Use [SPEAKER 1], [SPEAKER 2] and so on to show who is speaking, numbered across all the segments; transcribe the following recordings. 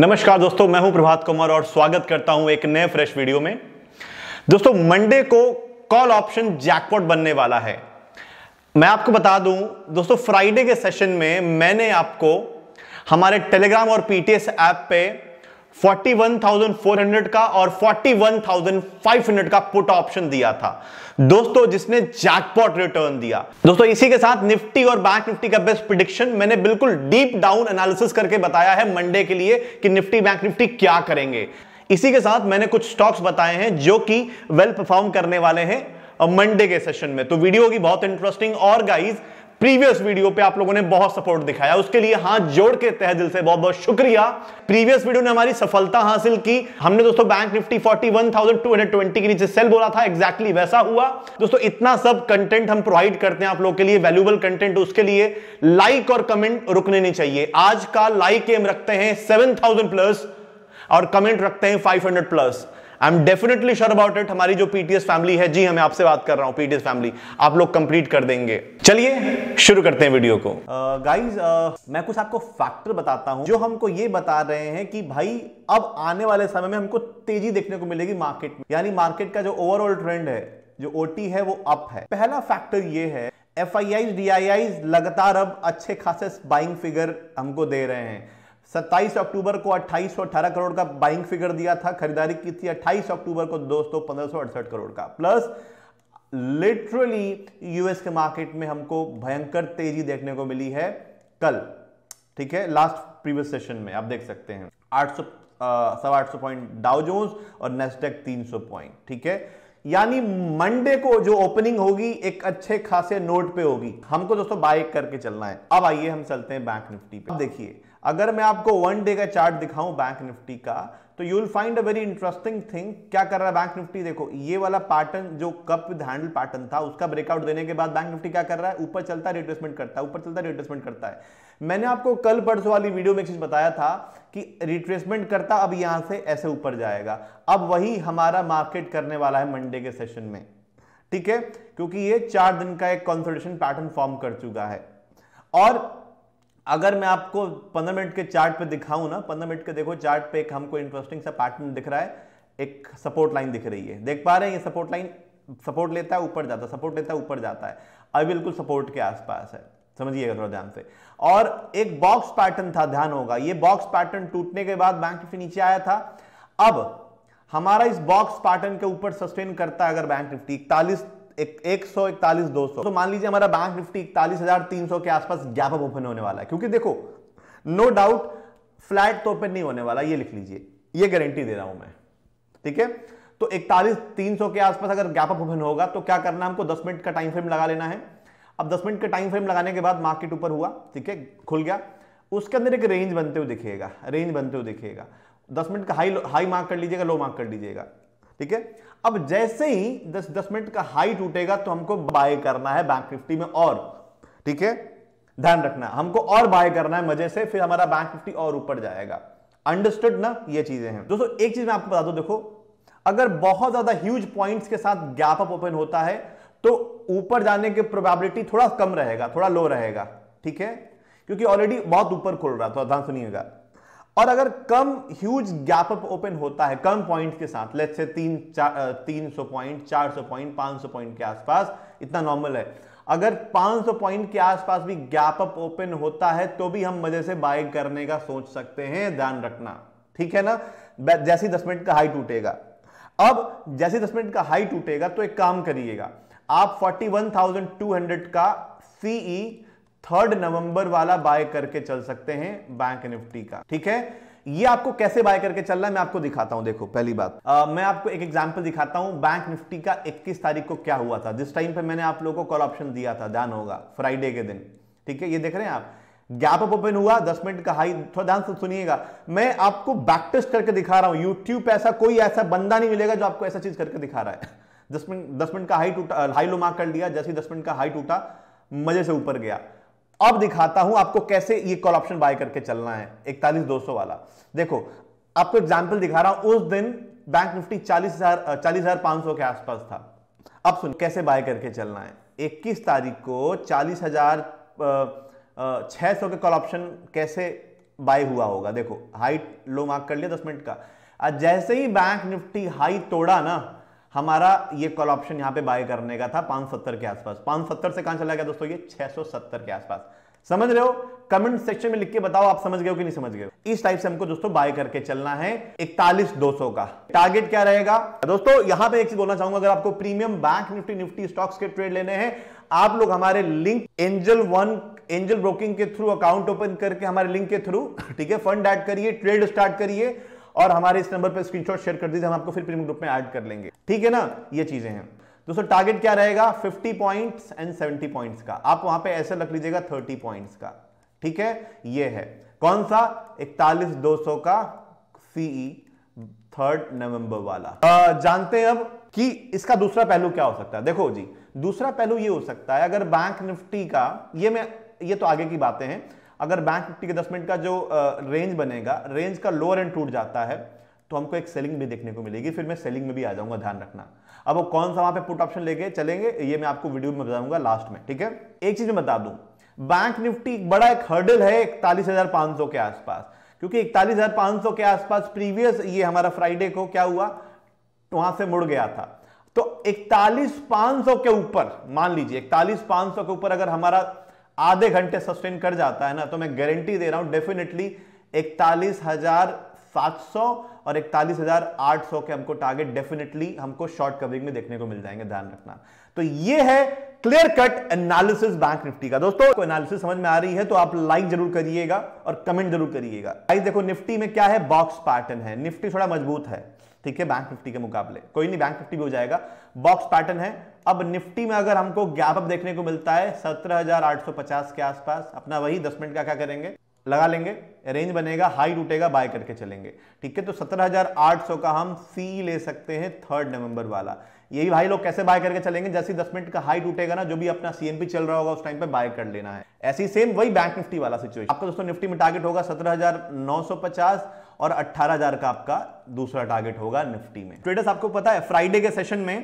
[SPEAKER 1] नमस्कार दोस्तों मैं हूं प्रभात कुमार और स्वागत करता हूं एक नए फ्रेश वीडियो में दोस्तों मंडे को कॉल ऑप्शन जैकपॉट बनने वाला है मैं आपको बता दूं दोस्तों फ्राइडे के सेशन में मैंने आपको हमारे टेलीग्राम और पीटीएस ऐप पे 41,400 का और 41,500 का पुट ऑप्शन दिया था दोस्तों जिसने जैकपॉट रिटर्न दिया दोस्तों इसी के साथ निफ्टी और बैंक निफ्टी का बेस्ट प्रिडिक्शन मैंने बिल्कुल डीप डाउन एनालिसिस करके बताया है मंडे के लिए कि निफ्टी बैंक निफ्टी क्या करेंगे इसी के साथ मैंने कुछ स्टॉक्स बताए हैं जो कि वेल परफॉर्म करने वाले हैं मंडे के सेशन में तो वीडियो की बहुत इंटरेस्टिंग और गाइज प्रीवियस वीडियो पे आप लोगों ने बहुत सपोर्ट दिखाया उसके लिए हाथ जोड़ के तह दिल से बहुत बहुत शुक्रिया प्रीवियस वीडियो ने हमारी सफलता हासिल की हमने दोस्तों बैंक निफ्टी 41,220 के नीचे सेल बोला था एक्जैक्टली exactly वैसा हुआ दोस्तों इतना सब कंटेंट हम प्रोवाइड करते हैं आप लोगों के लिए वैल्यूबल कंटेंट उसके लिए लाइक और कमेंट रुकने नहीं चाहिए आज का लाइक एम रखते हैं सेवन प्लस और कमेंट रखते हैं five plus I am definitely sure about it हमारी जो पीटीएस फैमिली है जी हमें आपसे बात कर रहा हूँ पीटीएस फैमिली आप लोग कंप्लीट कर देंगे चलिए शुरू करते हैं वीडियो को गाइज uh, uh, मैं कुछ आपको फैक्टर बताता हूँ जो हमको ये बता रहे हैं कि भाई अब आने वाले समय में हमको तेजी देखने को मिलेगी मार्केट में यानी मार्केट का जो ओवरऑल ट्रेंड है जो ओटी है वो अप है पहला फैक्टर ये है एफ आई लगातार अब अच्छे खासे बाइंग फिगर हमको दे रहे हैं सत्ताईस अक्टूबर को अट्ठाईस करोड़ का बाइंग फिगर दिया था खरीदारी की थी अट्ठाईस अक्टूबर को दोस्तों पंद्रह करोड़ का प्लस लिटरली यूएस के मार्केट में हमको भयंकर तेजी देखने को मिली है कल ठीक है लास्ट प्रीवियस सेशन में आप देख सकते हैं आठ सौ सवा आठ सौ पॉइंट डाउ जोन्स और नेस्टेक तीन सौ पॉइंट ठीक है यानी मंडे को जो ओपनिंग होगी एक अच्छे खासे नोट पे होगी हमको दोस्तों बाय करके चलना है अब आइए हम चलते हैं बैंक निफ्टी पे देखिए अगर मैं आपको वन डे का चार्ट दिखाऊं बैंक निफ्टी का तो you will find a very interesting thing क्या कर रहा है बैंक निफ्टी देखो ये वाला पैटर्न जो कप हैंडल पैटर्न था उसका ब्रेकआउट देने के बाद बैंक निफ्टी क्या कर रहा है ऊपर चलता है रिट्रेसमेंट करता है ऊपर चलता है रिट्रेसमेंट करता है मैंने आपको कल परसों वाली वीडियो में एक चीज बताया था कि रिट्रेसमेंट करता अब यहां से ऐसे ऊपर जाएगा अब वही हमारा मार्केट करने वाला है मंडे के सेशन में ठीक है क्योंकि ये चार दिन का एक कंसल्टेशन पैटर्न फॉर्म कर चुका है और अगर मैं आपको पंद्रह मिनट के चार्ट पे दिखाऊं ना पंद्रह मिनट के देखो चार्ट पे एक हमको इंटरेस्टिंग सा पैटर्न दिख रहा है एक सपोर्ट लाइन दिख रही है देख पा रहे हैं ये सपोर्ट लाइन सपोर्ट लेता है ऊपर जाता है सपोर्ट लेता है ऊपर जाता है अभी बिल्कुल सपोर्ट के आसपास है समझिएगा थोड़ा ध्यान से और एक बॉक्स पैटर्न था ध्यान होगा ये बॉक्स पैटर्न टूटने के बाद बैंक निफ्टी नीचे आया था अब हमारा इस बॉक्स पैटर्न के ऊपर सस्टेन करता है अगर बैंक निफ्टी इकतालीस एक, सौ तो मान लीजिए हमारा बैंक निफ्टी इकतालीस हजार तीन सौ के आसपास गैप अप ओपन होने वाला है क्योंकि देखो नो डाउट फ्लैट तो ओपन नहीं होने वाला ये लिख लीजिए ये गारंटी दे रहा हूं मैं ठीक है तो इकतालीस तीन सौ के आसपास अगर गैप अप ओपन होगा तो क्या करना हमको दस मिनट का टाइम फ्रेम लगा लेना है अब दस मिनट का टाइम फ्रेम लगाने के बाद मार्केट ऊपर हुआ ठीक है खुल गया उसके अंदर एक रेंज बनते हुए दिखेगा रेंज बनते हुए दिखेगा दस मिनट का हाई हाई मार्क कर लीजिएगा लो मार्क कर लीजिएगा ठीक है अब जैसे ही दस दस मिनट का हाई टूटेगा तो हमको बाय करना है बैंक निफ्टी में और ठीक है ध्यान रखना हमको और बाय करना है मजे से फिर हमारा बैंक निफ्टी और ऊपर जाएगा अंडरस्टूड ना ये चीजें हैं दोस्तों एक चीज मैं आपको बता दू देखो अगर बहुत ज्यादा ह्यूज पॉइंट के साथ गैप अप ओपन होता है तो ऊपर जाने की प्रोबेबिलिटी थोड़ा कम रहेगा थोड़ा लो रहेगा ठीक है क्योंकि ऑलरेडी बहुत ऊपर खुल रहा था ध्यान सुनिएगा और अगर कम ह्यूज गैप अप ओपन होता है कम पॉइंट के साथ लेट से तीन तीन सौ पॉइंट चार सौ पॉइंट पांच सौ पॉइंट के आसपास इतना नॉर्मल है अगर 500 पॉइंट के आसपास भी गैप अप ओपन होता है तो भी हम मजे से बाय करने का सोच सकते हैं ध्यान रखना ठीक है ना जैसे दस मिनट का हाई टूटेगा अब जैसे दस मिनट का हाई टूटेगा तो एक काम करिएगा आप 41,200 का सीई थर्ड नवंबर वाला बाय करके चल सकते हैं बैंक निफ्टी का ठीक है ये आपको कैसे बाय करके चल रहा है मैं आपको दिखाता हूं देखो पहली बात आ, मैं आपको एक एग्जांपल दिखाता हूं बैंक निफ्टी का 21 तारीख को क्या हुआ था जिस टाइम पे मैंने आप लोगों को कॉल ऑप्शन दिया था ध्यान होगा फ्राइडे के दिन ठीक है ये देख रहे हैं आप गैप अप ओपन हुआ दस मिनट का हाई थोड़ा ध्यान से सुनिएगा मैं आपको बैक टेस्ट करके दिखा रहा हूं यूट्यूब पे ऐसा कोई ऐसा बंदा नहीं मिलेगा जो आपको ऐसा चीज करके दिखा रहा है दस मिनट दस मिनट का हाई टूटा हाई लो मार्क कर लिया जैसे दस मिनट का हाई टूटा मजे से ऊपर गया अब दिखाता हूं आपको कैसे ये कॉल ऑप्शन बाय करके चलना है इकतालीस दो सौ वाला देखो आपको एग्जाम्पल दिखा रहा हूं उस दिन बैंक निफ्टी चालीस हजार चालीस हजार पांच सौ के आसपास था अब सुन कैसे बाय करके चलना है इक्कीस तारीख को चालीस हजार छह सौ के कॉल ऑप्शन कैसे बाय हुआ होगा देखो हाइट लो मार्क कर लिया दस मिनट का जैसे ही बैंक निफ्टी हाई तोड़ा ना हमारा ये कॉल ऑप्शन यहां पे बाय करने का था 570 के आसपास 570 से कहां चला गया दोस्तों ये 670 के आसपास समझ रहे हो कमेंट सेक्शन में लिख के बताओ आप समझ गए हो कि नहीं समझ गए इस टाइप से हमको दोस्तों बाय करके चलना है इकतालीस दो सौ का टारगेट क्या रहेगा दोस्तों यहां पे एक चीज बोलना चाहूंगा अगर आपको premium bank Nifty Nifty stocks के ट्रेड लेने हैं आप लोग हमारे link Angel One Angel broking के थ्रू अकाउंट ओपन करके हमारे लिंक के थ्रू ठीक है फंड एड करिए ट्रेड स्टार्ट करिए और हमारे इस नंबर पर स्क्रीन शेयर कर दीजिए हम आपको फिर प्रीमियम ग्रुप में ऐड कर लेंगे ठीक है ना ये चीजें हैं दोस्तों टारगेट क्या रहेगा 50 पॉइंट्स एंड 70 पॉइंट्स का आप वहां पे ऐसे रख लीजिएगा 30 पॉइंट्स का ठीक है ये है कौन सा इकतालीस दो सौ का सीई थर्ड नवंबर वाला आ, जानते हैं अब कि इसका दूसरा पहलू क्या हो सकता है देखो जी दूसरा पहलू ये हो सकता है अगर बैंक निफ्टी का ये मैं ये तो आगे की बातें हैं अगर बैंक निफ्टी के दस मिनट का जो रेंज बनेगा रेंज का लोअर एंड टूट जाता है तो हमको एक सेलिंग भी देखने को मिलेगी फिर मैं सेलिंग में भी आ जाऊंगा ध्यान रखना अब वो कौन सा वहां पे पुट ऑप्शन लेके चलेंगे ये मैं आपको वीडियो में बताऊंगा लास्ट में ठीक है एक चीज मैं बता दू बैंक निफ्टी बड़ा एक हर्डल है इकतालीस के आसपास क्योंकि इकतालीस के आसपास प्रीवियस ये हमारा फ्राइडे को क्या हुआ तो वहां से मुड़ गया था तो इकतालीस के ऊपर मान लीजिए इकतालीस के ऊपर अगर हमारा आधे घंटे सस्टेन कर जाता है ना तो मैं गारंटी दे रहा हूं डेफिनेटली इकतालीस हजार सात सौ और इकतालीस हजार आठ सौ के हमको टारगेट डेफिनेटली हमको शॉर्ट कवरिंग में देखने को मिल जाएंगे ध्यान रखना तो ये है clear cut analysis bank Nifty का दोस्तों को एनालिसिस समझ में आ रही है तो आप लाइक जरूर करिएगा और कमेंट जरूर करिएगा देखो निफ्टी में क्या है बॉक्स पैटर्न है निफ्टी थोड़ा मजबूत है ठीक है बैंक निफ्टी के मुकाबले कोई नहीं बैंक निफ्टी भी हो जाएगा बॉक्स पैटर्न है अब निफ्टी में अगर हमको गैप अप देखने को मिलता है 17,850 के आसपास अपना वही 10 मिनट का क्या करेंगे लगा लेंगे रेंज बनेगा हाई टूटेगा बाय करके चलेंगे ठीक है तो 17,800 का हम सी ले सकते हैं थर्ड नवंबर वाला यही भाई लोग कैसे बाय करके चलेंगे जैसे दस मिनट का हाई टूटेगा ना जो भी अपना सीएनपी चल रहा होगा उस टाइम पे बाय कर लेना है ऐसी सेम वही बैंक निफ्टी वाला सिचुएशन आपका दोस्तों निफ्टी में टारगेट होगा पचास और 18,000 का आपका दूसरा टारगेट होगा निफ्टी में ट्रेडर्स आपको पता है फ्राइडे के सेशन में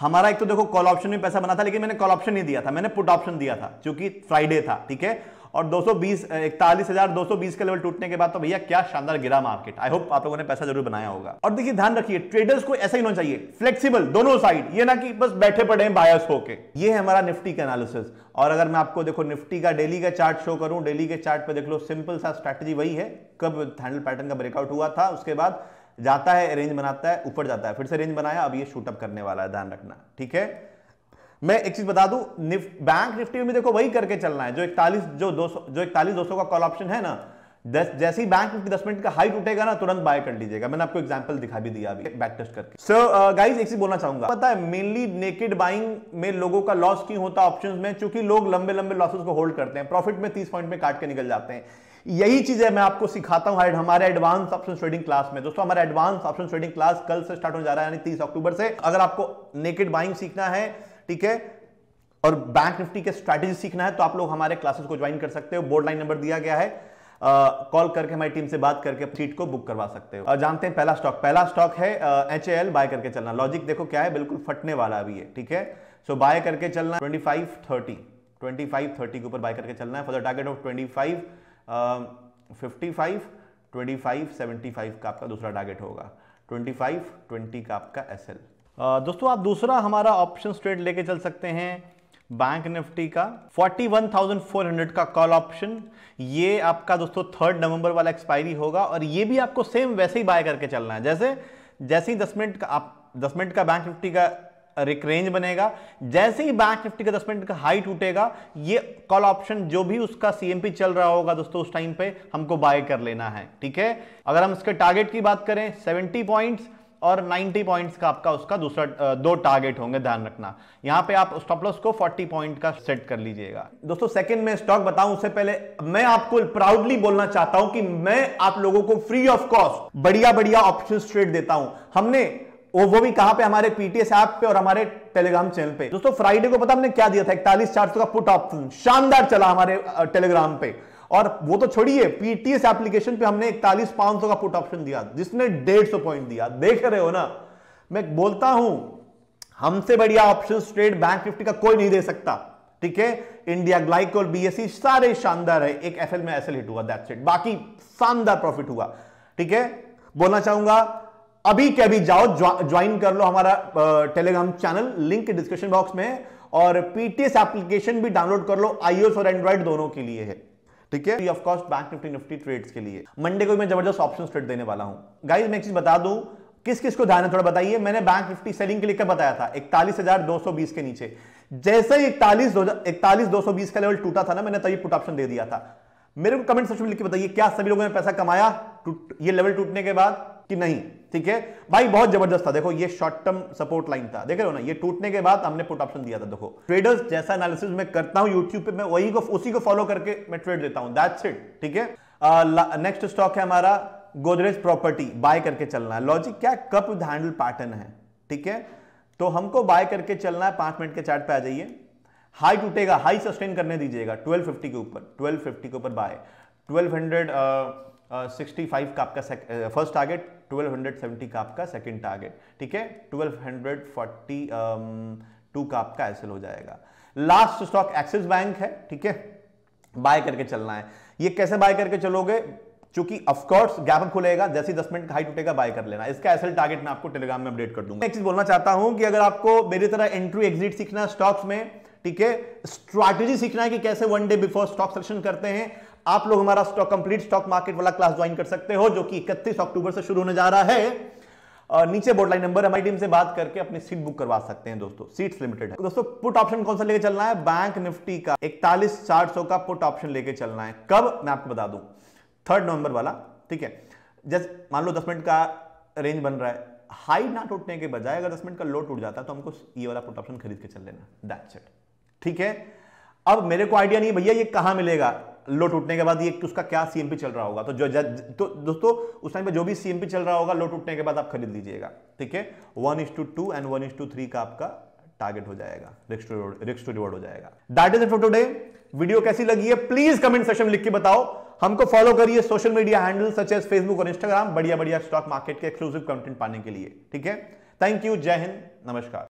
[SPEAKER 1] हमारा एक तो देखो कॉल ऑप्शन में पैसा बना था लेकिन मैंने कॉल ऑप्शन नहीं दिया था मैंने पुट ऑप्शन दिया था क्योंकि फ्राइडे था ठीक है और 220 इकतालीस का लेवल टूटने के बाद तो भैया क्या शानदार गिरा मार्केट आई होप आप लोगों ने पैसा जरूर बनाया होगा और देखिए ध्यान रखिए ट्रेडर्स को ऐसा ही होना चाहिए फ्लेक्सिबल दोनों साइड ये ना कि बस बैठे पड़े हैं बायस होके ये है हमारा निफ्टी का एनालिसिस और अगर मैं आपको देखो निफ्टी का डेली का चार्ट शो करूं डेली के चार्ट देख लो सिंपल सा स्ट्रैटेजी वही है कब हैंडल पैटर्न का ब्रेकआउट हुआ था उसके बाद जाता है रेंज बनाता है ऊपर जाता है फिर से रेंज बनाया अब ये शूटअप करने वाला है ध्यान रखना ठीक है मैं एक चीज बता दूं बैंक निफ्टी में देखो वही करके चलना है जो इकतालीस जो दो जो इकतालीस दो सौ का कॉल ऑप्शन है ना दस जैसे ही बैंक निफ्टी दस मिनट का हाई टूटेगा ना तुरंत बाय कर लीजिएगा मैंने आपको एग्जांपल दिखा भी दिया अभी बैक टेस्ट करके सो so, गाइस uh, एक चीज बोलना चाहूंगा पता है मेनली नेकेड बाइंग में लोगों का लॉस क्यों होता ऑप्शंस में चूंकि लोग लंबे लंबे लॉसेस को होल्ड करते हैं प्रॉफिट में तीस पॉइंट में काट के निकल जाते हैं यही चीजें मैं आपको सिखाता हूं हमारे एडवांस ऑप्शन ट्रेडिंग क्लास में दोस्तों हमारा एडवांस ऑप्शन ट्रेडिंग क्लास कल से स्टार्ट हो जा रहा है यानी तीस अक्टूबर से अगर आपको नेकेड बाइंग सीखना है ठीक है और बैंक निफ्टी के स्ट्रैटेजी सीखना है तो आप लोग हमारे क्लासेस को ज्वाइन कर सकते हो बोर्ड लाइन नंबर दिया गया है कॉल करके हमारी टीम से बात करके सीट को बुक करवा सकते हो और जानते हैं पहला स्टॉक पहला स्टॉक है एच एल बाय करके चलना लॉजिक देखो क्या है बिल्कुल फटने वाला अभी है ठीक है सो so, बाय करके चलना twenty five thirty twenty five thirty के ऊपर बाय करके चलना है for the target of twenty five fifty five twenty five seventy five का आपका दूसरा टारगेट होगा ट्वेंटी फाइव ट्वेंटी का आपका एस एल दोस्तों आप दूसरा हमारा ऑप्शन ट्रेड लेके चल सकते हैं बैंक निफ्टी का 41,400 का कॉल ऑप्शन ये आपका दोस्तों थर्ड नवंबर वाला एक्सपायरी होगा और ये भी आपको सेम वैसे ही बाय करके चलना है जैसे जैसे ही दस मिनट का आप दस मिनट का बैंक निफ्टी का एक रेंज बनेगा जैसे ही बैंक निफ्टी का दस मिनट का हाई टूटेगा ये कॉल ऑप्शन जो भी उसका सीएमपी चल रहा होगा दोस्तों उस टाइम पे हमको बाय कर लेना है ठीक है अगर हम इसके टारगेट की बात करें सेवेंटी पॉइंट्स और 90 पॉइंट्स का आपका उसका दूसरा दो टारगेट होंगे ध्यान रखना यहां पे आप स्टॉप लॉस को 40 पॉइंट का सेट कर लीजिएगा दोस्तों सेकंड में स्टॉक बताऊं उससे पहले मैं आपको प्राउडली बोलना चाहता हूं कि मैं आप लोगों को फ्री ऑफ कॉस्ट बढ़िया बढ़िया ऑप्शन ट्रेड देता हूं हमने वो वो भी कहा पे हमारे पीटीएस ऐप पे और हमारे टेलीग्राम चैनल पे दोस्तों फ्राइडे को पता हमने क्या दिया था इकतालीस चार का पुट ऑप्शन शानदार चला हमारे टेलीग्राम पे और वो तो छोड़िए पीटीएस एप्लीकेशन पे हमने इकतालीस पांच का पुट ऑप्शन दिया जिसने डेढ़ सौ पॉइंट दिया देख रहे हो ना मैं बोलता हूं हमसे बढ़िया ऑप्शन ट्रेड बैंक निफ्टी का कोई नहीं दे सकता ठीक है इंडिया ग्लाइकोल बीएससी सारे शानदार है एक एफएल में एसएल हिट हुआ दैट्स इट बाकी शानदार प्रॉफिट हुआ ठीक है बोलना चाहूंगा अभी के अभी जाओ ज्वाइन कर लो हमारा Telegram channel link description box में है और पीटीएस एप्लीकेशन भी डाउनलोड कर लो आईओएस और एंड्रॉइड दोनों के लिए है ठीक है of course bank Nifty Nifty trades के लिए मंडे को मैं जबरदस्त ऑप्शन ट्रेड देने वाला हूं गाइस मैं एक चीज बता दूं किस किस को ध्यान थोड़ा बताइए मैंने बैंक निफ्टी सेलिंग के लिए कब बताया था इकतालीस हजार दो सौ बीस के नीचे जैसे ही इकतालीस इकतालीस दो सौ बीस का लेवल टूटा था ना मैंने तभी पुट ऑप्शन दे दिया था मेरे को कमेंट सेक्शन में लिख के बताइए क्या सभी लोगों ने पैसा कमाया ये लेवल टूटने के बाद कि नहीं ठीक है भाई बहुत जबरदस्त था देखो ये शॉर्ट टर्म सपोर्ट लाइन था देख रहे हो ना ये टूटने के बाद हमने पुट ऑप्शन दिया था देखो ट्रेडर्स जैसा एनालिसिस मैं करता हूं यूट्यूब पे मैं वही को उसी को फॉलो करके मैं ट्रेड देता हूं दैट्स इट ठीक है नेक्स्ट स्टॉक है हमारा गोदरेज प्रॉपर्टी बाय करके चलना है लॉजिक क्या कप विद हैंडल पैटर्न है ठीक है तो हमको बाय करके चलना है पांच मिनट के चार्ट पे आ जाइए हाई टूटेगा हाई सस्टेन करने दीजिएगा 1250 के ऊपर 1250 के ऊपर बाय 1265 का आपका फर्स्ट टारगेट 1270 का आपका सेकंड टारगेट ठीक है 1240 टू um, का आपका एसएल हो जाएगा लास्ट स्टॉक एक्सिस बैंक है ठीक है बाय करके चलना है ये कैसे बाय करके चलोगे क्योंकि ऑफकोर्स गैप खुलेगा जैसे दस मिनट हाई टूटेगा बाय कर लेना इसका एसएल टारगेट मैं आपको टेलीग्राम में अपडेट कर दूंगा एक चीज बोलना चाहता हूं कि अगर आपको मेरी तरह एंट्री एग्जिट सीखना स्टॉक्स में ठीक है स्ट्रैटेजी सीखना है कि कैसे one day before stock selection करते हैं आप लोग हमारा स्टॉक कंप्लीट स्टॉक मार्केट वाला क्लास ज्वाइन कर सकते हो जो कि इकतीस अक्टूबर से शुरू होने जा रहा है और नीचे बोर्डलाइन नंबर हमारी टीम से बात करके अपनी सीट बुक करवा सकते हैं दोस्तों सीट्स लिमिटेड है दोस्तों पुट ऑप्शन कौन सा लेके चलना है बैंक निफ्टी का इकतालीस चार सौ का पुट ऑप्शन लेके चलना है कब मैं आपको बता दूं थर्ड नवंबर वाला ठीक है जैसे मान लो दस मिनट का रेंज बन रहा है हाई ना टूटने के बजाय अगर दस मिनट का लो टूट जाता है तो हमको ये वाला पुट ऑप्शन खरीद के चल लेना दैट्स इट ठीक है अब मेरे को आइडिया नहीं भैया ये कहां मिलेगा लो टूटने के बाद ये उसका क्या सीएमपी चल रहा होगा तो जो तो दोस्तों उस टाइम पे जो भी सीएमपी चल रहा होगा लो टूटने के बाद आप खरीद लीजिएगा ठीक है one is to two and one is to three का आपका टारगेट हो जाएगा रिक्स टू रिवॉर्ड हो जाएगा that is it for today video कैसी लगी है प्लीज कमेंट सेक्शन में लिख के बताओ हमको फॉलो करिए social media handle such as Facebook और इंस्टाग्राम बढ़िया बढ़िया स्टॉक मार्केट के एक्सक्लूसिव कंटेंट पाने के लिए ठीक है थैंक यू जय हिंद नमस्कार